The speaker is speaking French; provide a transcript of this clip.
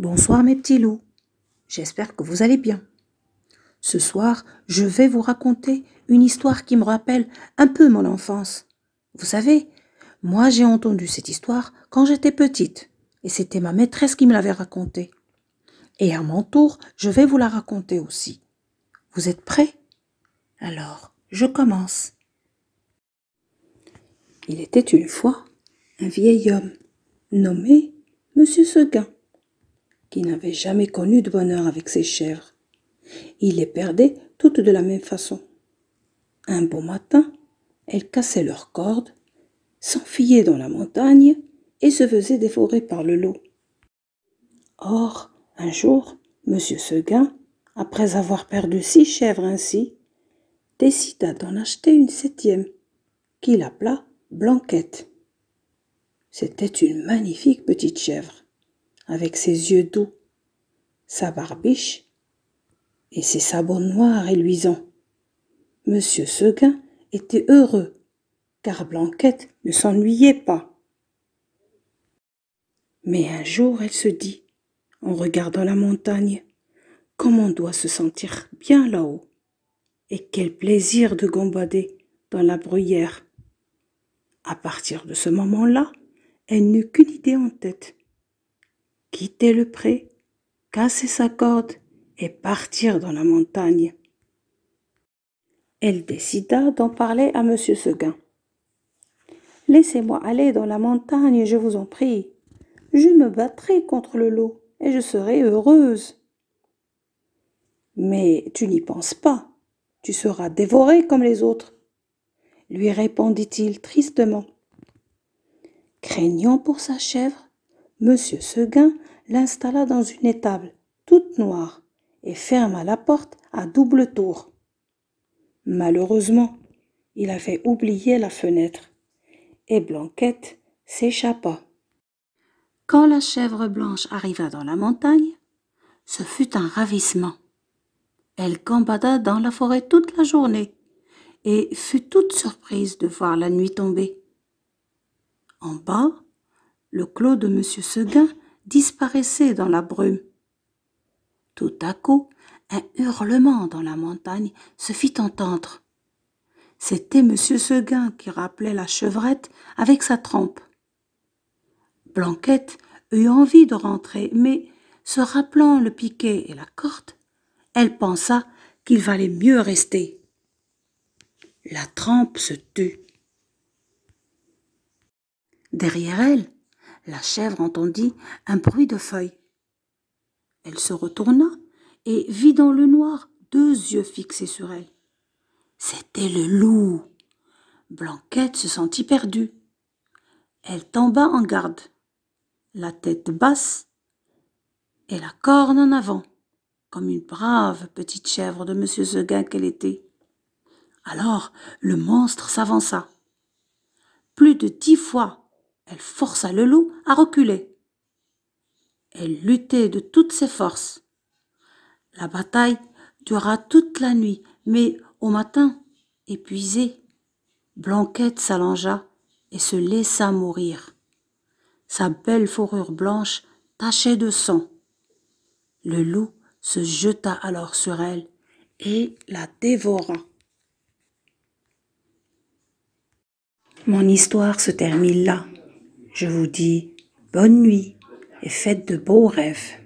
Bonsoir mes petits loups. J'espère que vous allez bien. Ce soir, je vais vous raconter une histoire qui me rappelle un peu mon enfance. Vous savez, moi j'ai entendu cette histoire quand j'étais petite, et c'était ma maîtresse qui me l'avait racontée. Et à mon tour, je vais vous la raconter aussi. Vous êtes prêts Alors, je commence. Il était une fois un vieil homme nommé Monsieur Seguin qui n'avait jamais connu de bonheur avec ses chèvres. Il les perdait toutes de la même façon. Un beau matin, elles cassaient leurs cordes, s'enfuyaient dans la montagne et se faisaient dévorer par le loup. Or, un jour, M. Seguin, après avoir perdu six chèvres ainsi, décida d'en acheter une septième, qu'il appela Blanquette. C'était une magnifique petite chèvre avec ses yeux doux, sa barbiche et ses sabots noirs et luisants. Monsieur Seguin était heureux, car Blanquette ne s'ennuyait pas. Mais un jour elle se dit, en regardant la montagne, comment on doit se sentir bien là-haut, et quel plaisir de gambader dans la bruyère. À partir de ce moment-là, elle n'eut qu'une idée en tête, quitter le pré, casser sa corde et partir dans la montagne. Elle décida d'en parler à M. Seguin. Laissez-moi aller dans la montagne, je vous en prie. Je me battrai contre le lot et je serai heureuse. Mais tu n'y penses pas, tu seras dévoré comme les autres, lui répondit-il tristement. Craignant pour sa chèvre, Monsieur Seguin l'installa dans une étable toute noire et ferma la porte à double tour. Malheureusement, il avait oublié la fenêtre et Blanquette s'échappa. Quand la chèvre blanche arriva dans la montagne, ce fut un ravissement. Elle gambada dans la forêt toute la journée et fut toute surprise de voir la nuit tomber. En bas, le clos de M. Seguin disparaissait dans la brume. Tout à coup, un hurlement dans la montagne se fit entendre. C'était M. Seguin qui rappelait la chevrette avec sa trompe. Blanquette eut envie de rentrer, mais, se rappelant le piquet et la corde, elle pensa qu'il valait mieux rester. La trempe se tut. Derrière elle, la chèvre entendit un bruit de feuilles. Elle se retourna et vit dans le noir deux yeux fixés sur elle. C'était le loup. Blanquette se sentit perdue. Elle tomba en garde, la tête basse et la corne en avant, comme une brave petite chèvre de M. Seguin qu'elle était. Alors le monstre s'avança. Plus de dix fois, elle força le loup à reculer. Elle luttait de toutes ses forces. La bataille dura toute la nuit, mais au matin, épuisée, Blanquette s'allongea et se laissa mourir. Sa belle fourrure blanche tachait de sang. Le loup se jeta alors sur elle et la dévora. Mon histoire se termine là. Je vous dis bonne nuit et faites de beaux rêves.